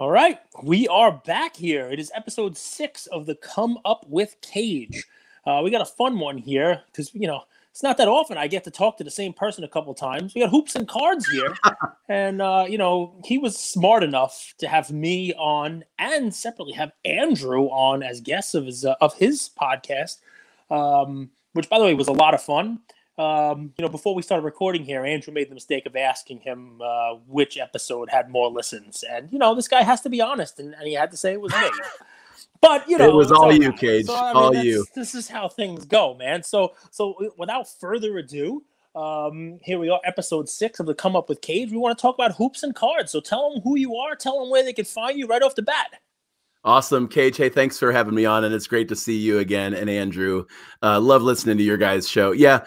All right, we are back here. It is episode six of the Come Up with Cage. Uh, we got a fun one here because you know it's not that often I get to talk to the same person a couple times. We got hoops and cards here, and uh, you know he was smart enough to have me on and separately have Andrew on as guests of his uh, of his podcast, um, which by the way was a lot of fun um, you know, before we started recording here, Andrew made the mistake of asking him uh, which episode had more listens, and you know, this guy has to be honest, and, and he had to say it was me. but you know, it was all you, Cage, so, I mean, all you. This is how things go, man. So, so without further ado, um, here we are, episode six of the Come Up with Cage. We want to talk about hoops and cards. So, tell them who you are, tell them where they can find you right off the bat. Awesome, Cage. Hey, thanks for having me on, and it's great to see you again. And Andrew, uh, love listening to your guys' show. Yeah.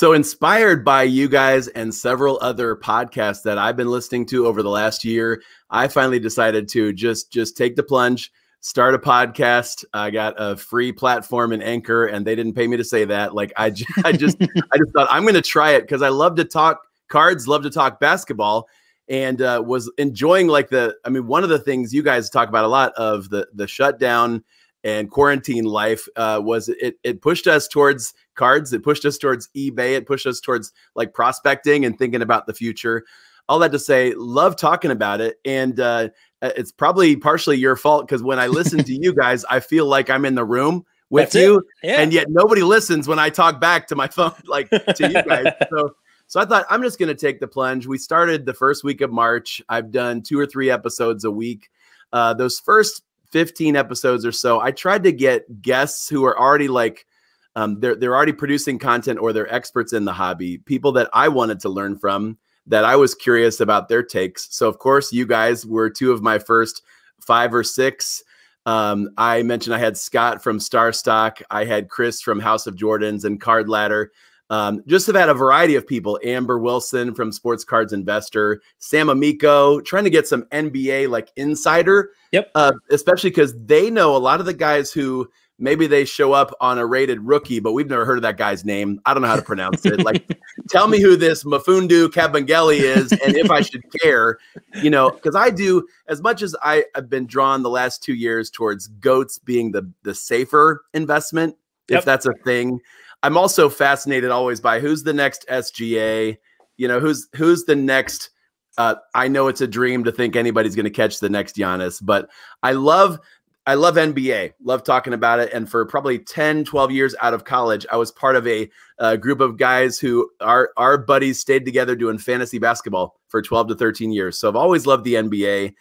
So, inspired by you guys and several other podcasts that I've been listening to over the last year, I finally decided to just just take the plunge, start a podcast. I got a free platform in Anchor, and they didn't pay me to say that. Like I, j- I just I just thought I'm going to try it because I love to talk cards, love to talk basketball, and uh, was enjoying like the. I mean, one of the things you guys talk about a lot of the the shutdown and quarantine life uh, was it, it pushed us towards cards. It pushed us towards eBay. It pushed us towards like prospecting and thinking about the future. All that to say, love talking about it. And uh, uh it's probably partially your fault because when I listen to you guys, I feel like I'm in the room with That's you. Yeah. And yet nobody listens when I talk back to my phone, like to you guys. So, so I thought I'm just going to take the plunge. We started the first week of March. I've done two or three episodes a week. Uh, those first 15 episodes or so, I tried to get guests who are already like, um, they're, they're already producing content or they're experts in the hobby, people that I wanted to learn from that I was curious about their takes. So, of course, you guys were two of my first five or six. Um, I mentioned I had Scott from Starstock, I had Chris from House of Jordans and Card Ladder. Um, just have had a variety of people Amber Wilson from Sports Cards Investor, Sam Amico, trying to get some NBA like insider. Yep. Uh, especially because they know a lot of the guys who maybe they show up on a rated rookie, but we've never heard of that guy's name. I don't know how to pronounce it. Like, tell me who this Mafundu Kabangeli is and if I should care, you know, because I do as much as I have been drawn the last two years towards goats being the the safer investment, yep. if that's a thing. I'm also fascinated always by who's the next SGA, you know, who's who's the next uh, I know it's a dream to think anybody's going to catch the next Giannis, but I love I love NBA, love talking about it. And for probably 10, 12 years out of college, I was part of a, a group of guys who our, our buddies stayed together doing fantasy basketball for 12 to 13 years. So I've always loved the NBA.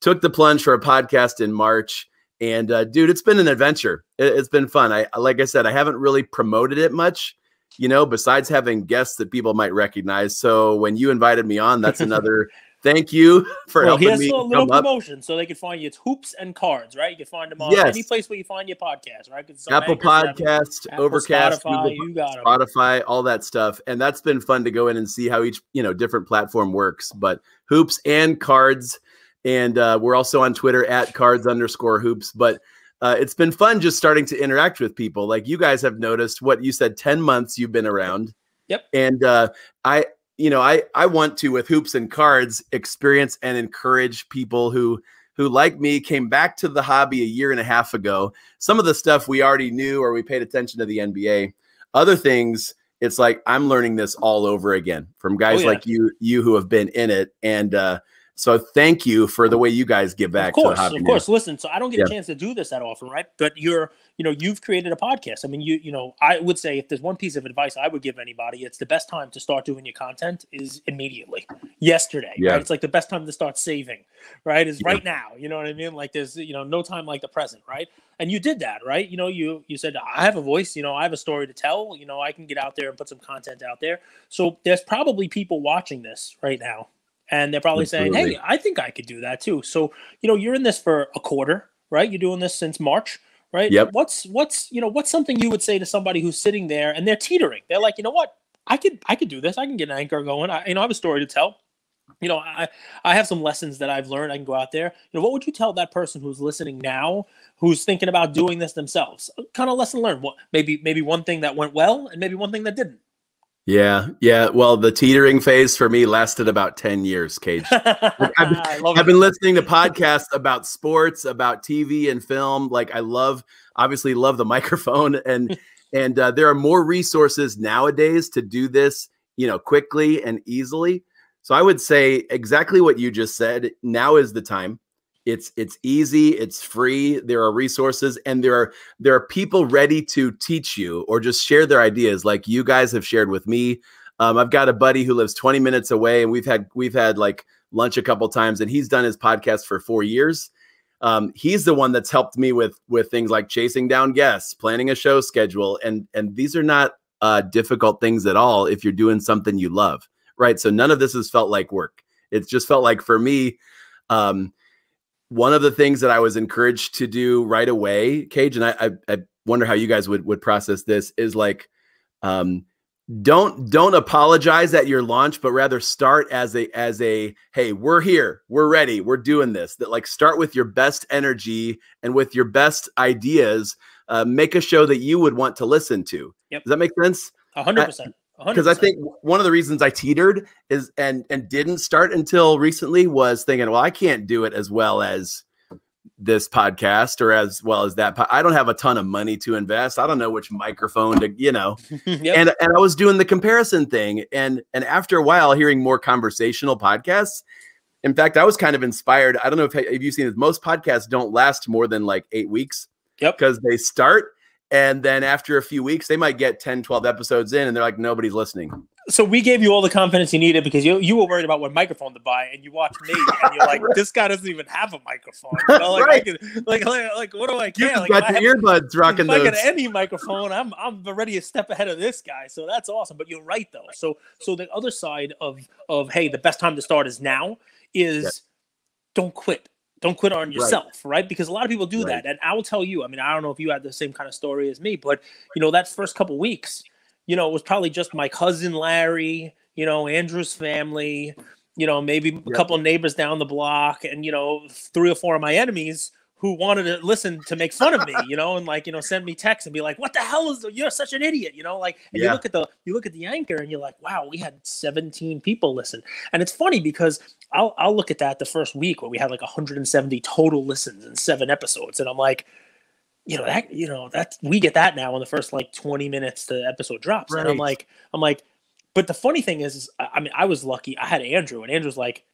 Took the plunge for a podcast in March. And uh, dude, it's been an adventure. It, has been fun. I like I said, I haven't really promoted it much, you know, besides having guests that people might recognize. So when you invited me on, that's another thank you for well, helping here's me. a little promotion up. so they can find you. It's hoops and cards, right? You can find them on yes. any place where you find your podcast, right? Apple Podcast, Overcast, Spotify, Google, Spotify, all that stuff. And that's been fun to go in and see how each you know different platform works. But hoops and cards and uh, we're also on Twitter at cards underscore hoops. But uh, it's been fun just starting to interact with people. Like you guys have noticed what you said 10 months you've been around. Yep. And uh, I, you know, I, I want to with hoops and cards experience and encourage people who who like me came back to the hobby a year and a half ago. Some of the stuff we already knew or we paid attention to the NBA. Other things, it's like I'm learning this all over again from oh, guys oh, yeah. like you, you who have been in it. And uh, so thank you for the way you guys give back. Of course, of course. Listen, so I don't get yeah. a chance to do this that often, right? But you're, you know, you've created a podcast. I mean, you, you know, I would say if there's one piece of advice I would give anybody, it's the best time to start doing your content is immediately, yesterday. Yeah. Right? It's like the best time to start saving, right? Is yeah. right now. You know what I mean? Like there's, you know, no time like the present, right? And you did that, right? You know, you you said I have a voice. You know, I have a story to tell. You know, I can get out there and put some content out there. So there's probably people watching this right now and they're probably Absolutely. saying, "Hey, I think I could do that too." So you know, you're in this for a quarter, right? You're doing this since March, right? Yep. What's what's you know what's something you would say to somebody who's sitting there and they're teetering? They're like, you know what? I could I could do this. I can get an anchor going. I you know I have a story to tell. You know, I I have some lessons that I've learned. I can go out there. You know, what would you tell that person who's listening now, who's thinking about doing this themselves? Kind of lesson learned. What maybe maybe one thing that went well, and maybe one thing that didn't. Yeah, yeah. Well, the teetering phase for me lasted about 10 years, Cage. I've, been, I've been listening to podcasts about sports, about TV and film. Like I love obviously love the microphone and and uh, there are more resources nowadays to do this, you know, quickly and easily. So I would say exactly what you just said. Now is the time it's it's easy, it's free. There are resources and there are there are people ready to teach you or just share their ideas like you guys have shared with me. Um, I've got a buddy who lives 20 minutes away and we've had we've had like lunch a couple times and he's done his podcast for 4 years. Um, he's the one that's helped me with with things like chasing down guests, planning a show schedule and and these are not uh, difficult things at all if you're doing something you love, right? So none of this has felt like work. It's just felt like for me, um, one of the things that I was encouraged to do right away, Cage, and I, I, I wonder how you guys would would process this is like, um, don't don't apologize at your launch, but rather start as a as a hey, we're here, we're ready, we're doing this. That like start with your best energy and with your best ideas. Uh, make a show that you would want to listen to. Yep. Does that make sense? hundred percent because I think one of the reasons I teetered is and and didn't start until recently was thinking, well, I can't do it as well as this podcast or as well as that. Po- I don't have a ton of money to invest. I don't know which microphone to, you know. yep. And and I was doing the comparison thing, and and after a while, hearing more conversational podcasts. In fact, I was kind of inspired. I don't know if have you seen this. Most podcasts don't last more than like eight weeks. Yep. Because they start and then after a few weeks, they might get 10, 12 episodes in and they're like, nobody's listening. So we gave you all the confidence you needed because you, you were worried about what microphone to buy, and you watched me, and you're like, "This guy doesn't even have a microphone." You know? like, right. I can, like, like, like, what do I get? You like, got your earbuds rocking. If those. I got any microphone, I'm I'm already a step ahead of this guy. So that's awesome. But you're right though. So so the other side of of hey, the best time to start is now is yeah. don't quit don't quit on yourself, right? right? Because a lot of people do right. that. And I will tell you, I mean, I don't know if you had the same kind of story as me, but you know, that first couple weeks, you know, it was probably just my cousin Larry, you know, Andrew's family, you know, maybe a couple neighbors down the block and you know, three or four of my enemies who wanted to listen to make fun of me, you know, and like, you know, send me texts and be like, what the hell is, you're such an idiot, you know, like, and yeah. you look at the, you look at the anchor and you're like, wow, we had 17 people listen. And it's funny because I'll, I'll look at that the first week where we had like 170 total listens in seven episodes. And I'm like, you know, that, you know, that we get that now in the first like 20 minutes the episode drops. Right. And I'm like, I'm like, but the funny thing is, is I mean, I was lucky. I had Andrew and Andrew's like,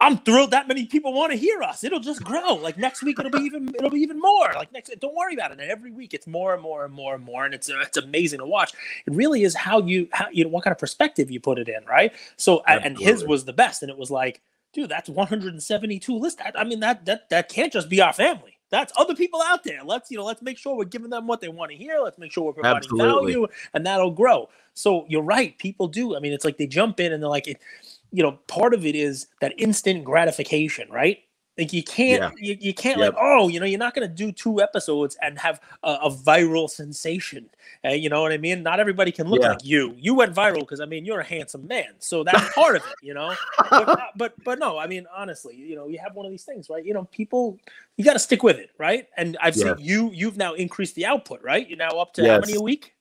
I'm thrilled that many people want to hear us. It'll just grow. Like next week, it'll be even it'll be even more. Like next, don't worry about it. And every week, it's more and more and more and more, and it's uh, it's amazing to watch. It really is how you how you know what kind of perspective you put it in, right? So Absolutely. and his was the best, and it was like, dude, that's 172 list. I, I mean that that that can't just be our family that's other people out there. Let's you know, let's make sure we're giving them what they want to hear. Let's make sure we're providing Absolutely. value, and that'll grow. So you're right. People do. I mean, it's like they jump in and they're like, it, you know, part of it is that instant gratification, right? Like you can't, yeah. you, you can't yep. like, oh, you know, you're not going to do two episodes and have a, a viral sensation. Uh, you know what I mean? Not everybody can look yeah. like you. You went viral because I mean you're a handsome man, so that's part of it. You know, but, uh, but but no, I mean honestly, you know, you have one of these things, right? You know, people, you got to stick with it, right? And I've yeah. seen you, you've now increased the output, right? You're now up to yes. how many a week?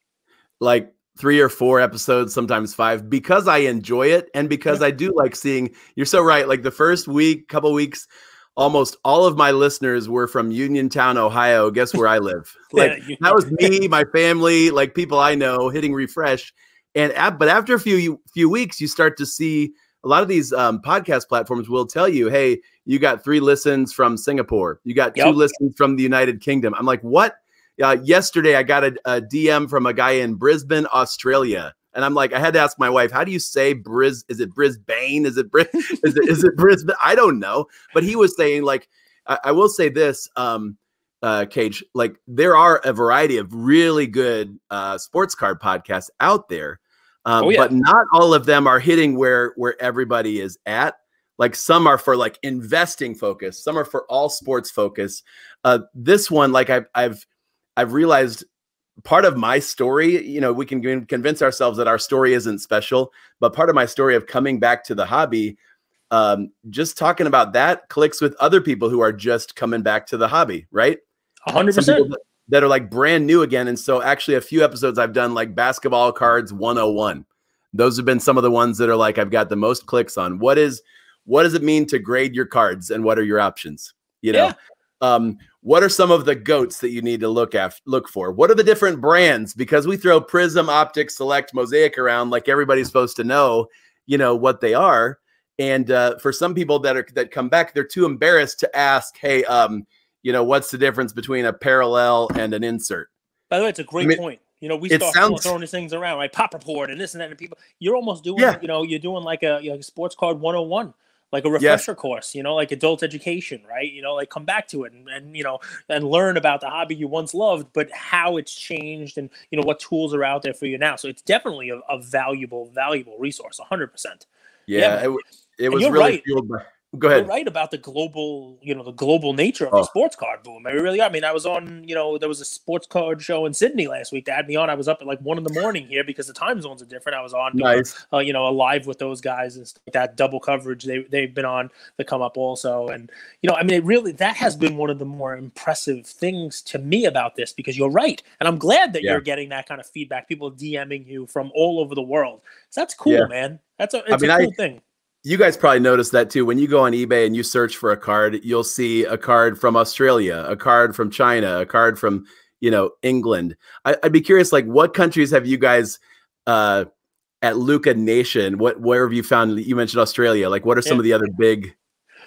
Like three or four episodes, sometimes five, because I enjoy it and because I do like seeing. You're so right. Like the first week, couple weeks, almost all of my listeners were from Uniontown, Ohio. Guess where I live? Like that was me, my family, like people I know hitting refresh. And but after a few few weeks, you start to see a lot of these um, podcast platforms will tell you, "Hey, you got three listens from Singapore. You got two listens from the United Kingdom." I'm like, "What?" Uh, yesterday, I got a, a DM from a guy in Brisbane, Australia. And I'm like, I had to ask my wife, how do you say Bris? Is it Brisbane? Is it Bris? Is it, is it Brisbane? I don't know. But he was saying, like, I, I will say this, um, uh, Cage, like, there are a variety of really good uh, sports card podcasts out there. Um, oh, yeah. But not all of them are hitting where where everybody is at. Like some are for like investing focus, some are for all sports focus. Uh, this one, like I've I've I've realized part of my story, you know, we can convince ourselves that our story isn't special, but part of my story of coming back to the hobby, um, just talking about that clicks with other people who are just coming back to the hobby, right? 100%. That are like brand new again. And so, actually, a few episodes I've done like basketball cards 101. Those have been some of the ones that are like I've got the most clicks on. What is, what does it mean to grade your cards and what are your options? You know, yeah. Um, what are some of the goats that you need to look after, look for? What are the different brands? Because we throw Prism, Optic, Select, Mosaic around like everybody's supposed to know, you know what they are. And uh, for some people that are that come back, they're too embarrassed to ask, "Hey, um, you know, what's the difference between a parallel and an insert?" By the way, it's a great I mean, point. You know, we start sounds... throwing these things around, right? Pop report and this and that, and people, you're almost doing, yeah. you know, you're doing like a you know, sports card 101 like a refresher yes. course, you know, like adult education, right? You know, like come back to it and, and, you know, and learn about the hobby you once loved, but how it's changed and, you know, what tools are out there for you now. So it's definitely a, a valuable, valuable resource, 100%. Yeah. yeah it, it was really right. fueled by go ahead. You're right about the global, you know, the global nature of oh. the sports card boom. I mean, really, I mean, I was on, you know, there was a sports card show in Sydney last week. That had me on. I was up at like one in the morning here because the time zones are different. I was on, nice. because, uh, you know, alive with those guys and that double coverage. They they've been on the come up also, and you know, I mean, it really that has been one of the more impressive things to me about this because you're right, and I'm glad that yeah. you're getting that kind of feedback. People DMing you from all over the world. So that's cool, yeah. man. That's a, it's I mean, a cool I, thing you guys probably noticed that too. When you go on eBay and you search for a card, you'll see a card from Australia, a card from China, a card from you know England. I, would be curious, like, what countries have you guys uh, at Luca Nation? What where have you found? You mentioned Australia. Like, what are some of the other big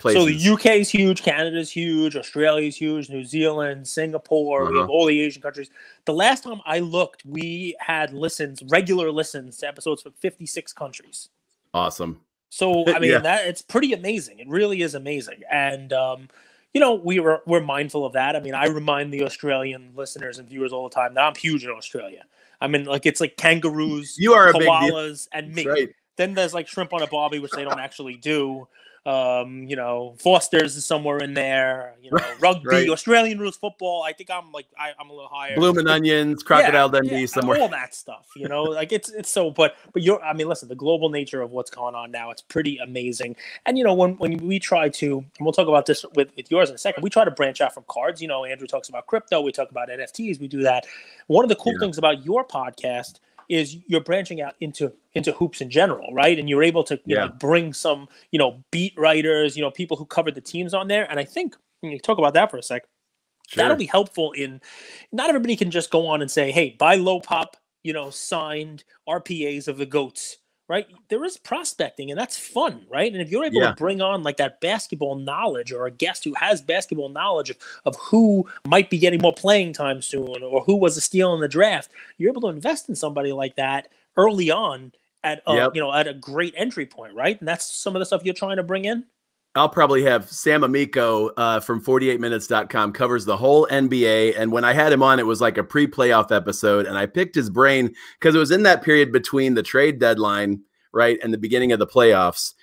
places? So the UK is huge, Canada is huge, Australia is huge, New Zealand, Singapore. Uh-huh. We have all the Asian countries. The last time I looked, we had listens, regular listens to episodes from fifty six countries. Awesome. So I mean yeah. that it's pretty amazing. It really is amazing. And um, you know, we were we're mindful of that. I mean, I remind the Australian listeners and viewers all the time that I'm huge in Australia. I mean, like it's like kangaroos, you are koalas, and me. Right. Then there's like shrimp on a bobby, which they don't actually do. Um, you know, Foster's is somewhere in there. You know, right, rugby, right. Australian rules football. I think I'm like I, am a little higher. Blooming onions, crocodile yeah, Dundee, yeah, somewhere. All that stuff. You know, like it's it's so. But but you're. I mean, listen, the global nature of what's going on now, it's pretty amazing. And you know, when when we try to, and we'll talk about this with with yours in a second. We try to branch out from cards. You know, Andrew talks about crypto. We talk about NFTs. We do that. One of the cool yeah. things about your podcast is you're branching out into into hoops in general, right? And you're able to you yeah. know, bring some you know beat writers, you know people who cover the teams on there. And I think you talk about that for a sec. Sure. That'll be helpful in not everybody can just go on and say, hey, buy low pop, you know, signed RPAs of the goats right? There is prospecting, and that's fun, right? And if you're able yeah. to bring on like that basketball knowledge or a guest who has basketball knowledge of, of who might be getting more playing time soon or who was a steal in the draft, you're able to invest in somebody like that early on at a, yep. you know at a great entry point, right? And that's some of the stuff you're trying to bring in. I'll probably have Sam Amico uh, from 48minutes.com covers the whole NBA. And when I had him on, it was like a pre playoff episode. And I picked his brain because it was in that period between the trade deadline, right, and the beginning of the playoffs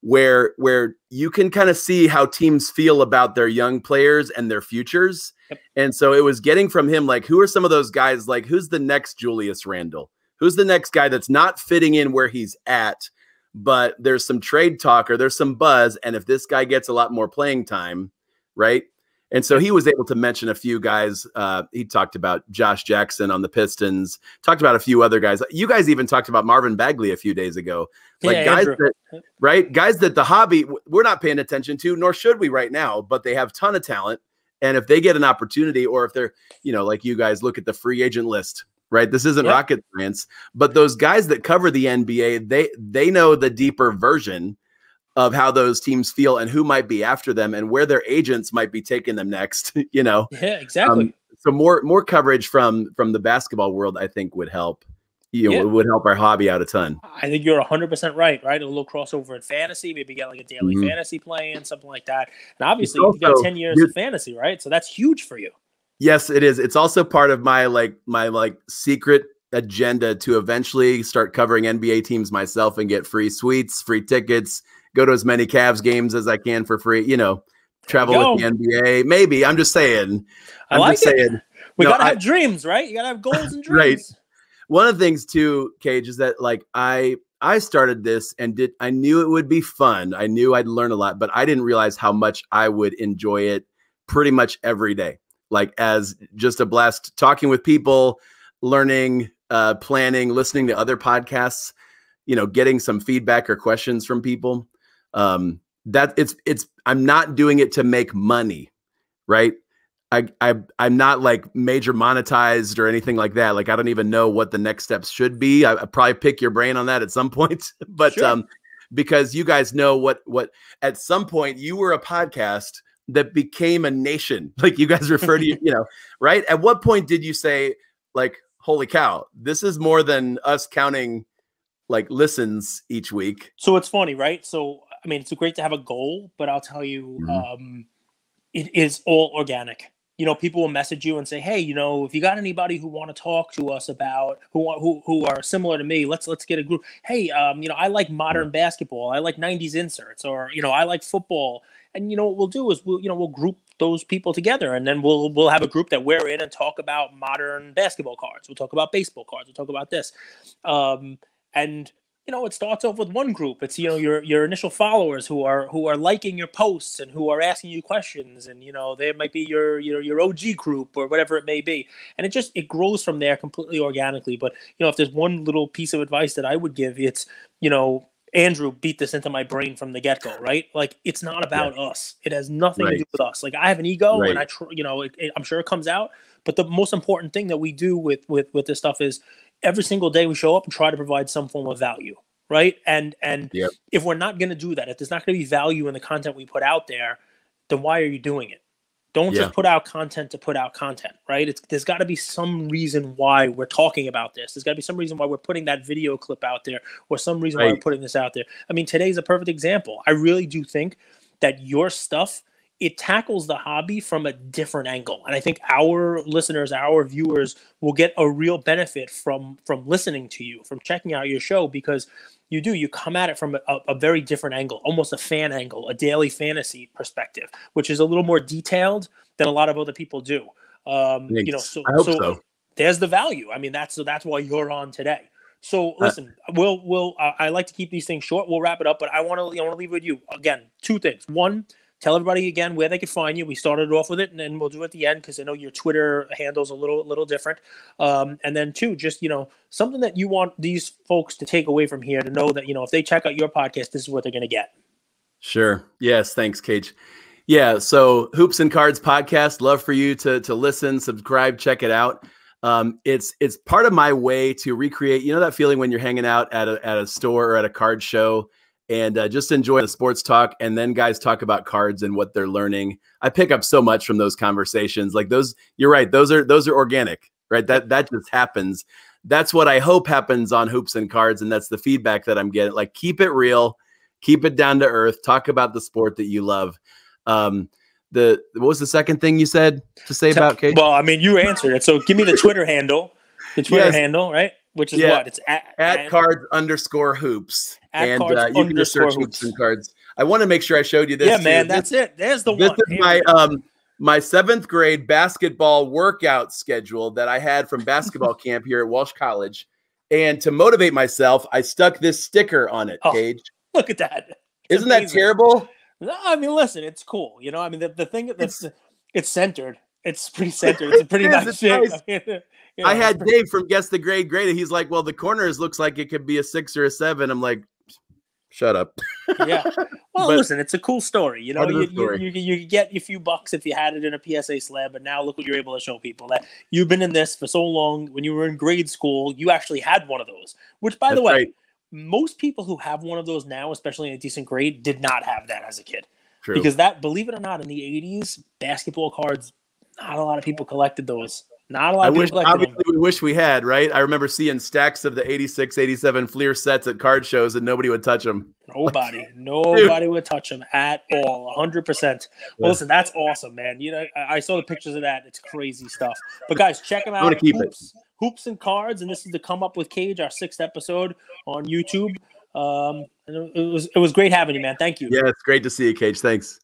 where where you can kind of see how teams feel about their young players and their futures. Yep. And so it was getting from him like who are some of those guys like who's the next Julius Randall? Who's the next guy that's not fitting in where he's at but there's some trade talk or there's some buzz. And if this guy gets a lot more playing time, right? And so he was able to mention a few guys. Uh, he talked about Josh Jackson on the Pistons, talked about a few other guys. You guys even talked about Marvin Bagley a few days ago. Like yeah, guys Andrew. that, right? Guys that the hobby we're not paying attention to, nor should we right now, but they have ton of talent. And if they get an opportunity, or if they're, you know, like you guys look at the free agent list right? This isn't yep. rocket science, but those guys that cover the NBA, they they know the deeper version of how those teams feel and who might be after them and where their agents might be taking them next, you know. Yeah, exactly. Um, so more more coverage from from the basketball world I think would help. You know, yeah. would help our hobby out a ton. I think you're 100% right, right? A little crossover in fantasy, maybe get like a daily mm-hmm. fantasy something like that. And obviously, also, you got 10 years of fantasy, right? So that's huge for you. Yes, it is. It's also part of my like my like secret agenda to eventually start covering NBA teams myself and get free suites, free tickets, go to as many Cavs games as I can for free, you know, travel Yo. with the NBA. Maybe. I'm just saying. I'm like just it. saying. We no, gotta I, have dreams, right? You gotta have goals and dreams. Right. One of the things too, Cage, is that like I I started this and did I knew it would be fun. I knew I'd learn a lot, but I didn't realize how much I would enjoy it pretty much every day like as just a blast talking with people, learning, uh, planning, listening to other podcasts, you know, getting some feedback or questions from people. Um, that it's it's I'm not doing it to make money, right? I, I I'm not like major monetized or anything like that. Like I don't even know what the next steps should be. I, I probably pick your brain on that at some point, but sure. um, because you guys know what what at some point you were a podcast that became a nation like you guys refer to you know right at what point did you say like holy cow this is more than us counting like listens each week so it's funny right so i mean it's great to have a goal but i'll tell you mm-hmm. um it is all organic you know people will message you and say hey you know if you got anybody who want to talk to us about who who who are similar to me let's let's get a group hey um you know i like modern mm-hmm. basketball i like 90s inserts or you know i like football and you know what we'll do is we'll you know we'll group those people together and then we'll we'll have a group that we're in and talk about modern basketball cards we'll talk about baseball cards we'll talk about this um, and you know it starts off with one group it's you know your your initial followers who are who are liking your posts and who are asking you questions and you know they might be your your your OG group or whatever it may be and it just it grows from there completely organically but you know if there's one little piece of advice that I would give it's you know Andrew beat this into my brain from the get go, right? Like it's not about yeah. us. It has nothing right. to do with us. Like I have an ego, right. and I, tr- you know, it, it, I'm sure it comes out. But the most important thing that we do with with with this stuff is every single day we show up and try to provide some form of value, right? And and yep. if we're not going to do that, if there's not going to be value in the content we put out there, then why are you doing it? Don't yeah. just put out content to put out content, right? It's, there's got to be some reason why we're talking about this. There's got to be some reason why we're putting that video clip out there or some reason right. why we're putting this out there. I mean, today's a perfect example. I really do think that your stuff it tackles the hobby from a different angle and i think our listeners our viewers will get a real benefit from from listening to you from checking out your show because you do you come at it from a, a, very different angle almost a fan angle a daily fantasy perspective which is a little more detailed than a lot of other people do um Thanks. you know so, so, so, there's the value i mean that's so that's why you're on today so uh, listen uh, we'll we'll uh, i like to keep these things short we'll wrap it up but i want to i want to leave with you again two things one tell everybody again where they could find you. We started off with it, and then we'll do it at the end because I know your Twitter handle's a little little different. Um, and then two, just you know, something that you want these folks to take away from here to know that you know if they check out your podcast, this is what they're going to get. Sure. Yes. Thanks, Cage. Yeah. So Hoops and Cards podcast. Love for you to to listen, subscribe, check it out. Um, it's it's part of my way to recreate. You know that feeling when you're hanging out at a at a store or at a card show and uh, just enjoy the sports talk. And then guys talk about cards and what they're learning. I pick up so much from those conversations. Like those, you're right. Those are those are organic, right? That that just happens. That's what I hope happens on hoops and cards, and that's the feedback that I'm getting. Like keep it real, keep it down to earth. Talk about the sport that you love. Um, the what was the second thing you said to say about Kate? Well, I mean, you answered it. So give me the Twitter handle. The Twitter yes. handle, right? which is yeah. what it's at, at, cards underscore hoops, and uh, you can just search hoops. and cards. I want to make sure I showed you this. Yeah, too. man, that's this, it. There's the this one. This is my um my seventh grade basketball workout schedule that I had from basketball camp here at Walsh College, and to motivate myself, I stuck this sticker on it. Oh, Cage, look at that. It's Isn't amazing. that terrible? No, I mean, listen, it's cool. You know, I mean, the, the thing that's it's, it's centered. It's pretty centered. It's a pretty it nice, is, nice. Yeah. I had Dave from Guess the Grade graded. He's like, well, the corners looks like it could be a six or a seven. I'm like, shut up. yeah. Well, but listen, it's a cool story. You know, you, story. You, you, you, get a few bucks if you had it in a PSA slab, but now look what you're able to show people that you've been in this for so long. When you were in grade school, you actually had one of those, which, by That's the way, right. most people who have one of those now, especially in a decent grade, did not have that as a kid. True. Because that, believe it or not, in the 80s, basketball cards, not a lot of people collected those. Not a lot. I wish, obviously, we wish we had, right? I remember seeing stacks of the 86, 87 Fleer sets at card shows, and nobody would touch them. Nobody, like, nobody dude. would touch them at all. 100. percent Well, yeah. listen, that's awesome, man. You know, I, I, saw the pictures of that. It's crazy stuff. But guys, check them out. i to keep Hoops, it. Hoops and cards, and this is to Come Up with Cage, our sixth episode on YouTube. Um, it was it was great having you, man. Thank you. Yeah, it's great to see you, Cage. Thanks.